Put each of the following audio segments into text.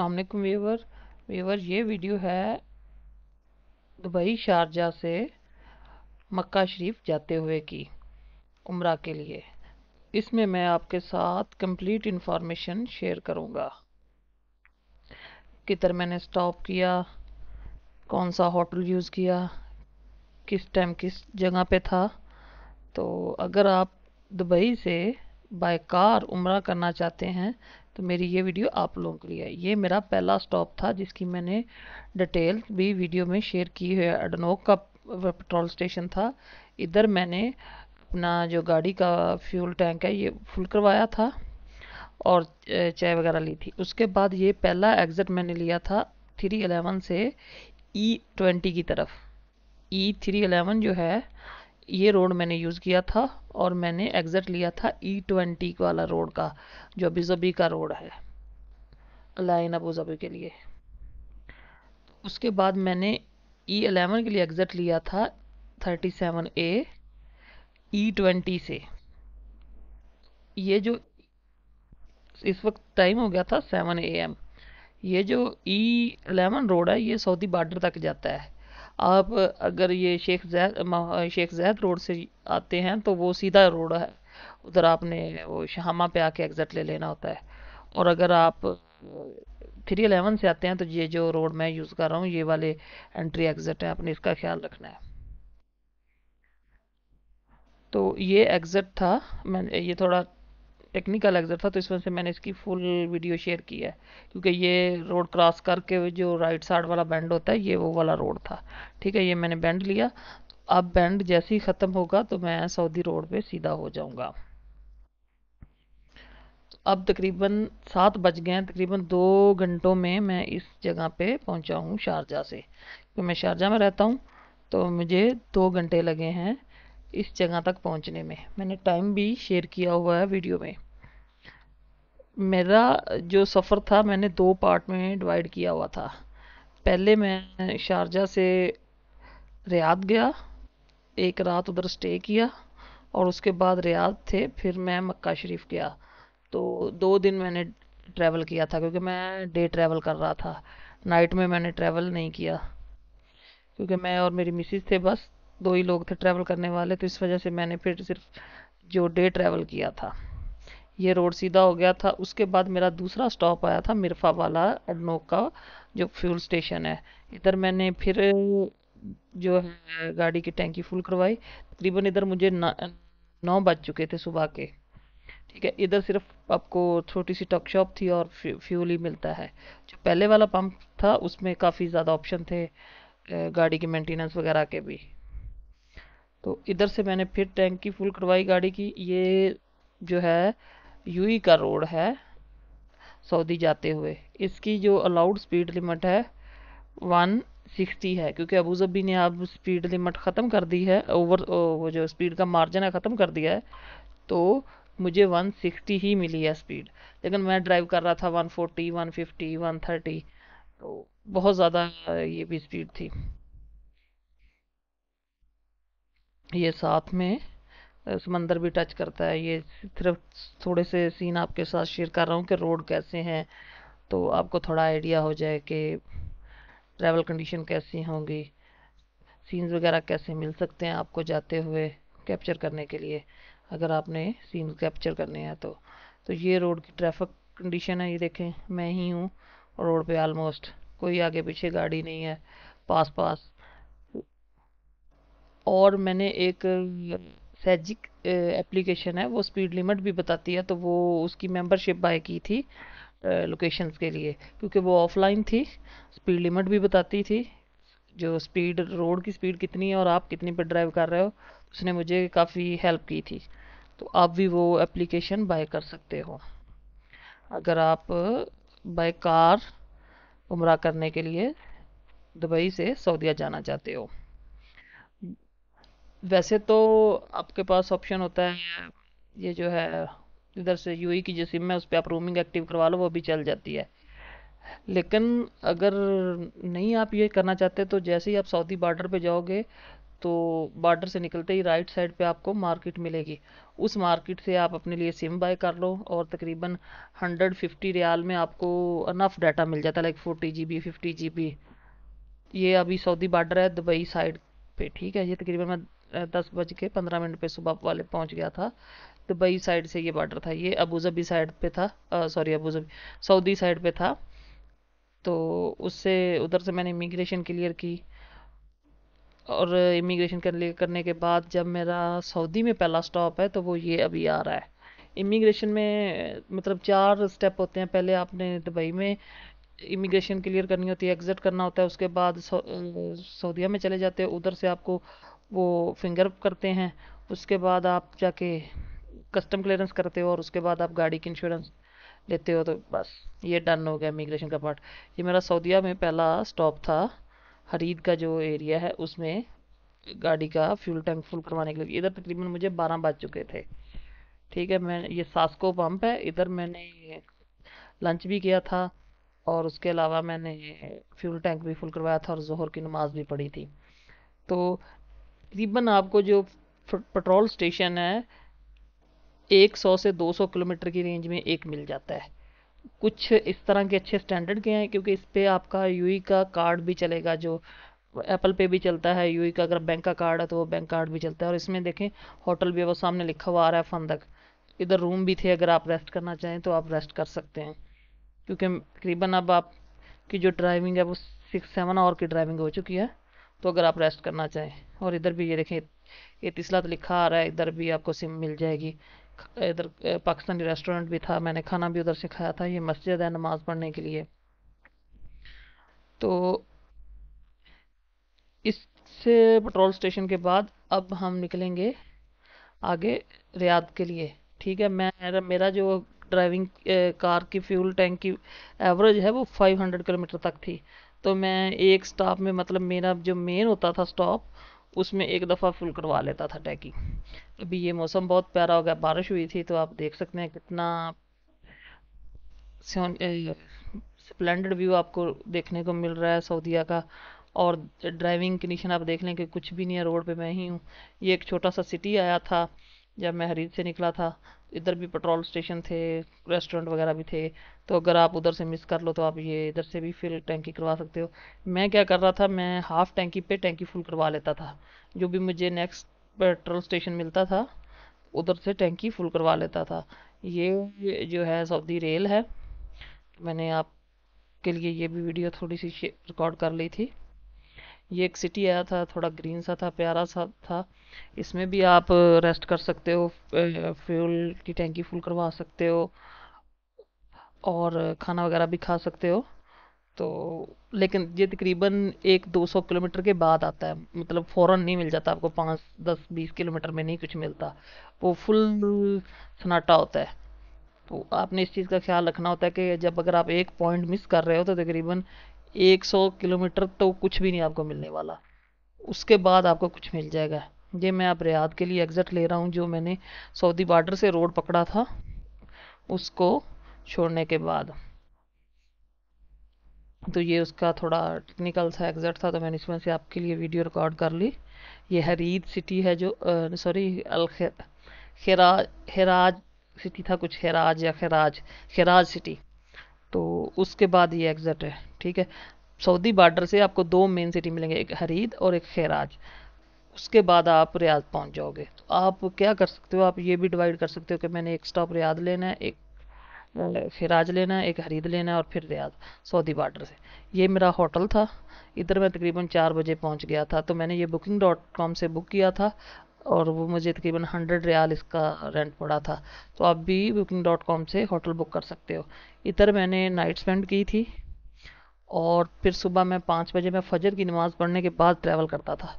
अलमैकम viewer viewer ये video है Dubai Sharjah से मक्का शरीफ जाते हुए की उम्र के लिए इसमें मैं आपके साथ कंप्लीट इन्फॉर्मेशन शेयर करूँगा किधर मैंने स्टॉप किया कौन सा होटल यूज़ किया किस टाइम किस जगह पे था तो अगर आप दुबई से बाय कार उम्र करना चाहते हैं तो मेरी ये वीडियो आप लोगों के लिए ये मेरा पहला स्टॉप था जिसकी मैंने डिटेल भी वीडियो में शेयर की है अडनोक का पेट्रोल स्टेशन था इधर मैंने अपना जो गाड़ी का फ्यूल टैंक है ये फुल करवाया था और चाय वगैरह ली थी उसके बाद ये पहला एग्ज़िट मैंने लिया था थ्री एलेवन से ई e ट्वेंटी की तरफ ई थ्री एलेवन जो है ये रोड मैंने यूज़ किया था और मैंने एग्ज़ट लिया था ई e ट्वेंटी वाला रोड का जो अबूज़बी का रोड है लाइन अबूज़बी के लिए उसके बाद मैंने ई e एलेवन के लिए एग्ज़ट लिया था thirty seven A E twenty से ये जो इस वक्त टाइम हो गया था सेवन ए एम ये जो ई e एलेवन रोड है ये सऊदी बॉर्डर तक जाता है आप अगर ये Sheikh Zayed Sheikh Zayed road से आते हैं तो वो सीधा रोड है उधर आपने वो शहामा पे आके एग्ज़िट ले लेना होता है और अगर आप थ्री एलेवन से आते हैं तो ये जो रोड मैं यूज़ कर रहा हूँ ये वाले एंट्री एग्ज़िट है आपने इसका ख्याल रखना है तो ये एग्ज़िट था मैं ये थोड़ा टेक्निकल एग्जर था तो इस वजह से मैंने इसकी फुल वीडियो शेयर की है क्योंकि ये रोड क्रॉस करके जो राइट साइड वाला बैंड होता है ये वो वाला रोड था ठीक है ये मैंने बैंड लिया अब बैंड जैसे ही ख़त्म होगा तो मैं सऊदी रोड पे सीधा हो जाऊंगा अब तकरीबन सात बज गए हैं तकरीबन दो घंटों में मैं इस जगह पे पहुंचा हूँ शारजा से क्योंकि तो मैं शारजा में रहता हूँ तो मुझे दो घंटे लगे हैं इस जगह तक पहुंचने में मैंने टाइम भी शेयर किया हुआ है वीडियो में मेरा जो सफ़र था मैंने दो पार्ट में डिवाइड किया हुआ था पहले मैं शारजा से रियाद गया एक रात उधर स्टे किया और उसके बाद रियाद थे फिर मैं मक्का शरीफ गया तो दो दिन मैंने ट्रैवल किया था क्योंकि मैं डे ट्रैवल कर रहा था नाइट में मैंने ट्रैवल नहीं किया क्योंकि मैं और मेरी मिसिज थे बस दो ही लोग थे ट्रैवल करने वाले तो इस वजह से मैंने फिर सिर्फ जो डे ट्रैवल किया था ये रोड सीधा हो गया था उसके बाद मेरा दूसरा स्टॉप आया था मिर्फा वाला अडनोक का जो फ्यूल स्टेशन है इधर मैंने फिर जो है गाड़ी की टैंकी फुल करवाई तकरीबन इधर मुझे नौ बज चुके थे सुबह के ठीक है इधर सिर्फ आपको छोटी सी टॉक शॉप थी और फ्यूल ही मिलता है जो पहले वाला पंप था उसमें काफ़ी ज़्यादा ऑप्शन थे गाड़ी के मेंटेनेंस वगैरह के भी तो इधर से मैंने फिर टैंक की फुल करवाई गाड़ी की ये जो है यूई e का रोड है सऊदी जाते हुए इसकी जो अलाउड स्पीड लिमिट है वन सिक्सटी है क्योंकि अबूजबी ने अब स्पीड लिमिट ख़त्म कर दी है ओवर वो जो स्पीड का मार्जिन है ख़त्म कर दिया है तो मुझे 160 ही मिली है स्पीड लेकिन मैं ड्राइव कर रहा था 140, 150, 130 तो बहुत ज़्यादा ये भी स्पीड थी ये साथ में समंदर भी टच करता है ये सिर्फ थोड़े से सीन आपके साथ शेयर कर रहा हूँ कि रोड कैसे हैं तो आपको थोड़ा आइडिया हो जाए कि ट्रैवल कंडीशन कैसी होंगी सीन्स वगैरह कैसे मिल सकते हैं आपको जाते हुए कैप्चर करने के लिए अगर आपने सीन कैप्चर करने हैं तो तो ये रोड की ट्रैफिक कंडीशन है ये देखें मैं ही हूँ रोड पे ऑलमोस्ट कोई आगे पीछे गाड़ी नहीं है पास पास और मैंने एक सैजिक एप्लीकेशन है वो स्पीड लिमिट भी बताती है तो वो उसकी मेंबरशिप बाय की थी लोकेशंस के लिए क्योंकि वो ऑफलाइन थी स्पीड लिमिट भी बताती थी जो स्पीड रोड की स्पीड कितनी है और आप कितनी पर ड्राइव कर रहे हो उसने मुझे काफ़ी हेल्प की थी तो आप भी वो एप्लीकेशन बाय कर सकते हो अगर आप बाय कार उम्र करने के लिए दुबई से सऊदीया जाना चाहते हो वैसे तो आपके पास ऑप्शन होता है ये जो है इधर से यू e की जो सिम है उस पर आप रोमिंग एक्टिव करवा लो वो भी चल जाती है लेकिन अगर नहीं आप ये करना चाहते तो जैसे ही आप सऊदी बॉर्डर पे जाओगे तो बॉर्डर से निकलते ही राइट साइड पे आपको मार्केट मिलेगी उस मार्केट से आप अपने लिए सिम बाय कर लो और तकरीबन 150 रियाल में आपको अनफ डाटा मिल जाता है like forty G B fifty G B ये अभी सऊदी बॉर्डर है दुबई साइड पे ठीक है ये तकरीबन मैं दस बज के पंद्रह मिनट पे सुबह वाले पहुंच गया था दुबई साइड से ये बॉर्डर था ये अबूजबी साइड पे था सॉरी अबूजबी सऊदी साइड पे था तो उससे उधर से मैंने इमिग्रेशन क्लियर की और इमिग्रेशन करने के बाद जब मेरा सऊदी में पहला स्टॉप है तो वो ये अभी आ रहा है इमिग्रेशन में मतलब चार स्टेप होते हैं पहले आपने दुबई में इमिग्रेशन क्लियर करनी होती है एग्ज़िट करना होता है उसके बाद सऊदीया सो, में चले जाते हैं उधर से आपको वो फिंगर करते हैं उसके बाद आप जाके कस्टम क्लियरेंस करते हो और उसके बाद आप गाड़ी की इंश्योरेंस लेते हो तो बस ये डन हो गया इमिग्रेशन का पार्ट ये मेरा सऊदीया में पहला स्टॉप था हरीद का जो एरिया है उसमें गाड़ी का फ्यूल टैंक फुल करवाने के लिए इधर तकरीबन मुझे बारह बज चुके थे ठीक है मैं ये सास्को पम्प है इधर मैंने लंच भी किया था और उसके अलावा मैंने फ्यूल टैंक भी फुल करवाया था और जहर की नमाज भी पढ़ी थी तो तकरीबन आपको जो पेट्रोल स्टेशन है 100 से 200 किलोमीटर की रेंज में एक मिल जाता है कुछ इस तरह के अच्छे स्टैंडर्ड के हैं क्योंकि इस पर आपका यूई का कार्ड भी चलेगा जो एप्पल पे भी चलता है यूई का अगर बैंक का कार्ड है तो वो बैंक कार्ड भी चलता है और इसमें देखें होटल भी वो सामने लिखा हुआ आ रहा है फंदक इधर रूम भी थे अगर आप रेस्ट करना चाहें तो आप रेस्ट कर सकते हैं क्योंकि तकरीबन अब आपकी जो ड्राइविंग है वो सिक्स सेवन आवर की ड्राइविंग हो चुकी है तो अगर आप रेस्ट करना चाहें और इधर भी ये देखें ये तिसलात तो लिखा आ रहा है इधर भी आपको सिम मिल जाएगी इधर पाकिस्तानी रेस्टोरेंट भी था मैंने खाना भी उधर से खाया था ये मस्जिद है नमाज पढ़ने के लिए तो इससे पेट्रोल स्टेशन के बाद अब हम निकलेंगे आगे रियाद के लिए ठीक है मैं मेरा जो ड्राइविंग कार की फ्यूल टैंक की एवरेज है वो 500 किलोमीटर तक थी तो मैं एक स्टॉप में मतलब मेरा जो मेन होता था स्टॉप उसमें एक दफ़ा फुल करवा लेता था टैकिंग अभी ये मौसम बहुत प्यारा हो गया बारिश हुई थी तो आप देख सकते हैं कितना स्पलेंडेड व्यू आपको देखने को मिल रहा है सऊदीया का और ड्राइविंग कंडीशन आप देख लें कि कुछ भी नहीं है रोड पे मैं ही हूँ ये एक छोटा सा सिटी आया था जब मैं हरीद से निकला था इधर भी पेट्रोल स्टेशन थे रेस्टोरेंट वगैरह भी थे तो अगर आप उधर से मिस कर लो तो आप ये इधर से भी फिल टैंकी करवा सकते हो मैं क्या कर रहा था मैं हाफ़ टैंकी पे टैंकी फुल करवा लेता था जो भी मुझे नेक्स्ट पेट्रोल स्टेशन मिलता था उधर से टैंकी फुल करवा लेता था ये जो है सऊदी रेल है मैंने आपके लिए ये भी वीडियो थोड़ी सी रिकॉर्ड कर ली थी ये एक सिटी आया था थोड़ा ग्रीन सा था प्यारा सा था इसमें भी आप रेस्ट कर सकते हो फ्यूल की टैंकी फुल करवा सकते हो और खाना वगैरह भी खा सकते हो तो लेकिन ये तकरीबन एक दो सौ किलोमीटर के बाद आता है मतलब फ़ौरन नहीं मिल जाता आपको पाँच दस बीस किलोमीटर में नहीं कुछ मिलता वो फुल सन्नाटा होता है तो आपने इस चीज़ का ख्याल रखना होता है कि जब अगर आप एक पॉइंट मिस कर रहे हो तो तकरीबन 100 किलोमीटर तो कुछ भी नहीं आपको मिलने वाला उसके बाद आपको कुछ मिल जाएगा ये मैं आप रियाद के लिए एग्ज़िट ले रहा हूँ जो मैंने सऊदी बार्डर से रोड पकड़ा था उसको छोड़ने के बाद तो ये उसका थोड़ा टेक्निकल सा एग्जट था तो मैंने इसमें से आपके लिए वीडियो रिकॉर्ड कर ली ये हरीद सिटी है जो सॉरी अल हेराज सिटी था कुछ हेराज या खेराज खेराज सिटी तो उसके बाद ये एग्ज़िट है ठीक है सऊदी बॉर्डर से आपको दो मेन सिटी मिलेंगे एक हरीद और एक खैराज उसके बाद आप रियाद पहुंच जाओगे तो आप क्या कर सकते हो आप ये भी डिवाइड कर सकते हो कि मैंने एक स्टॉप रियाद लेना है एक खराज लेना है एक हरीद लेना है और फिर रियाद सऊदी बॉर्डर से ये मेरा होटल था इधर मैं तकरीबन चार बजे पहुंच गया था तो मैंने ये बुकिंग डॉट कॉम से बुक किया था और वो मुझे तकरीबन हंड्रेड रियाल इसका रेंट पड़ा था तो आप भी बुकिंग डॉट कॉम से होटल बुक कर सकते हो इधर मैंने नाइट स्पेंड की थी और फिर सुबह मैं पाँच बजे मैं फजर की नमाज़ पढ़ने के बाद ट्रैवल करता था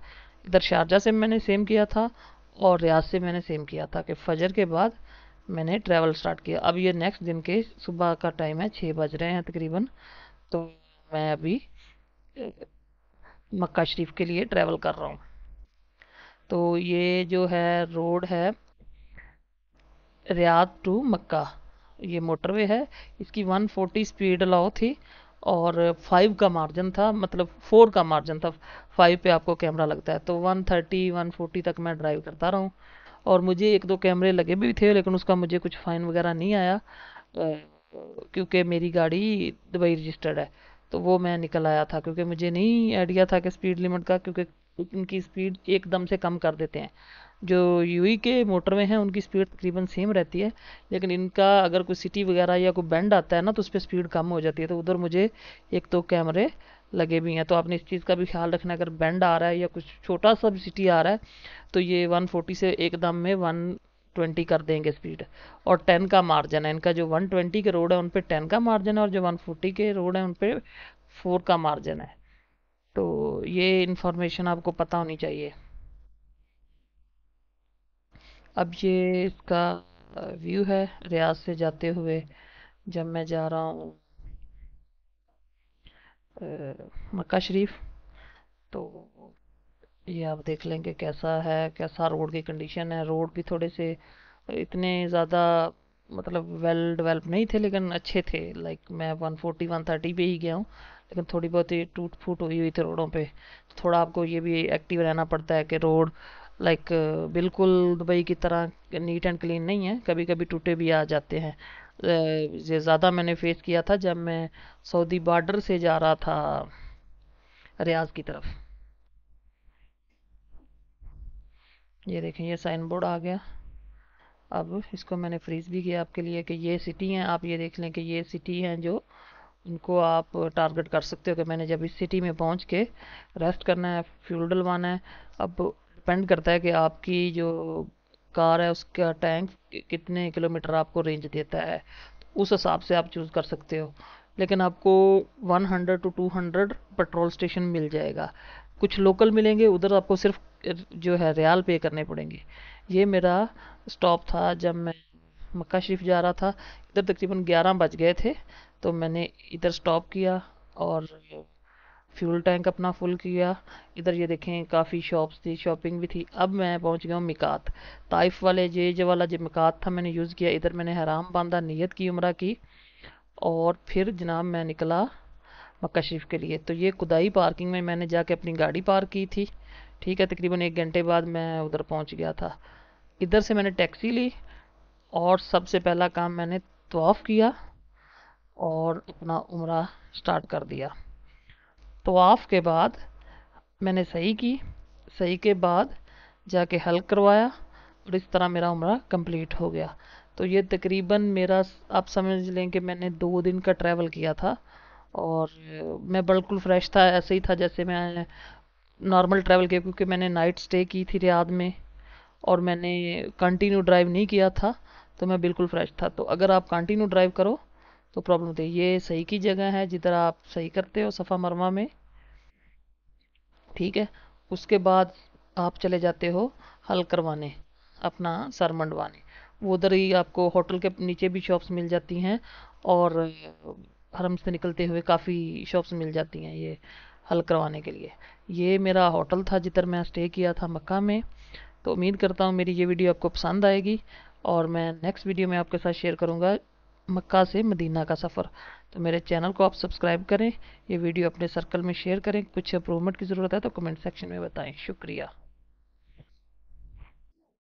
इधर शारजा से मैंने सेम किया था और रियाज से मैंने सेम किया था कि फजर के बाद मैंने ट्रैवल स्टार्ट किया अब ये नेक्स्ट दिन के सुबह का टाइम है छः बज रहे हैं तकरीबन तो मैं अभी मक्का शरीफ के लिए ट्रैवल कर रहा हूँ तो ये जो है रोड है रियाद टू मक्का ये मोटरवे है इसकी 140 स्पीड अलाउ थी और फाइव का मार्जिन था मतलब फोर का मार्जिन था फाइव पे आपको कैमरा लगता है तो 130 140 तक मैं ड्राइव करता रहा हूँ और मुझे एक दो कैमरे लगे भी थे लेकिन उसका मुझे कुछ फ़ाइन वगैरह नहीं आया क्योंकि मेरी गाड़ी दुबई रजिस्टर्ड है तो वो मैं निकल आया था क्योंकि मुझे नहीं आइडिया था कि स्पीड लिमिट का क्योंकि उनकी स्पीड एकदम से कम कर देते हैं जो यू e के मोटर में हैं उनकी स्पीड तकरीबन सेम रहती है लेकिन इनका अगर कोई सिटी वगैरह या कोई बैंड आता है ना तो उस पर स्पीड कम हो जाती है तो उधर मुझे एक तो कैमरे लगे भी हैं तो आपने इस चीज़ का भी ख्याल रखना अगर बैंड आ रहा है या कुछ छोटा सा भी सिटी आ रहा है तो ये 140 से एकदम में 120 कर देंगे स्पीड और 10 का मार्जिन है इनका जो 120 के रोड है उन पर 10 का मार्जिन है और जो 140 के रोड है उन पर 4 का मार्जिन है तो ये इन्फॉर्मेशन आपको पता होनी चाहिए अब ये इसका व्यू है रियाज से जाते हुए जब मैं जा रहा हूँ मक्का शरीफ तो ये आप देख लेंगे कैसा है कैसा रोड की कंडीशन है रोड भी थोड़े से इतने ज़्यादा मतलब वेल डेवलप नहीं थे लेकिन अच्छे थे लाइक मैं 140 130 पे ही गया हूँ लेकिन थोड़ी बहुत ही टूट फूट हुई हुई थी रोडों पे तो थोड़ा आपको ये भी एक्टिव रहना पड़ता है कि रोड लाइक बिल्कुल दुबई की तरह नीट एंड क्लीन नहीं है कभी कभी टूटे भी आ जाते हैं ये ज़्यादा मैंने फेस किया था जब मैं सऊदी बॉर्डर से जा रहा था रियाज की तरफ ये देखें ये साइन बोर्ड आ गया अब इसको मैंने फ्रीज भी किया आपके लिए कि ये सिटी हैं आप ये देख लें कि ये सिटी हैं जो इनको आप टारगेट कर सकते हो कि मैंने जब इस सिटी में पहुंच के रेस्ट करना है फ्यूल डलवाना है अब डिपेंड करता है कि आपकी जो कार है उसका टैंक कितने किलोमीटर आपको रेंज देता है तो उस हिसाब से आप चूज़ कर सकते हो लेकिन आपको 100 टू 200 पेट्रोल स्टेशन मिल जाएगा कुछ लोकल मिलेंगे उधर आपको सिर्फ जो है रियाल पे करने पड़ेंगे ये मेरा स्टॉप था जब मैं मक्का शरीफ जा रहा था इधर तकरीबन 11 बज गए थे तो मैंने इधर स्टॉप किया और फ्यूल टैंक अपना फुल किया इधर ये देखें काफ़ी शॉप्स थी शॉपिंग भी थी अब मैं पहुंच गया हूँ मिकात ताइफ वाले जे जे वाला जो मिकात था मैंने यूज़ किया इधर मैंने हराम बांधा नीयत की उम्र की और फिर जनाब मैं निकला मक्का शरीफ के लिए तो ये खुदाई पार्किंग में मैंने जाके अपनी गाड़ी पार्क की थी ठीक है तकरीबन एक घंटे बाद मैं उधर पहुँच गया था इधर से मैंने टैक्सी ली और सबसे पहला काम मैंने तोफ़ किया और अपना उम्र स्टार्ट कर दिया तो आफ के बाद मैंने सही की सही के बाद जाके हल करवाया और इस तरह मेरा उम्र कंप्लीट हो गया तो ये तकरीबन मेरा आप समझ लें कि मैंने दो दिन का ट्रैवल किया था और मैं बिल्कुल फ्रेश था ऐसे ही था जैसे मैं नॉर्मल ट्रैवल किया क्योंकि मैंने नाइट स्टे की थी रियाद में और मैंने कंटिन्यू ड्राइव नहीं किया था तो मैं बिल्कुल फ्रेश था तो अगर आप कंटिन्यू ड्राइव करो तो प्रॉब्लम होती है ये सही की जगह है जिधर आप सही करते हो सफ़ा मरवा में ठीक है उसके बाद आप चले जाते हो हल करवाने अपना सर मंडवाने उधर ही आपको होटल के नीचे भी शॉप्स मिल जाती हैं और हरम से निकलते हुए काफ़ी शॉप्स मिल जाती हैं ये हल करवाने के लिए ये मेरा होटल था जिधर मैं स्टे किया था मक्का में तो उम्मीद करता हूँ मेरी ये वीडियो आपको पसंद आएगी और मैं नेक्स्ट वीडियो में आपके साथ शेयर करूँगा मक्का से मदीना का सफ़र तो मेरे चैनल को आप सब्सक्राइब करें ये वीडियो अपने सर्कल में शेयर करें कुछ अप्रूवमेंट की ज़रूरत है तो कमेंट सेक्शन में बताएं शुक्रिया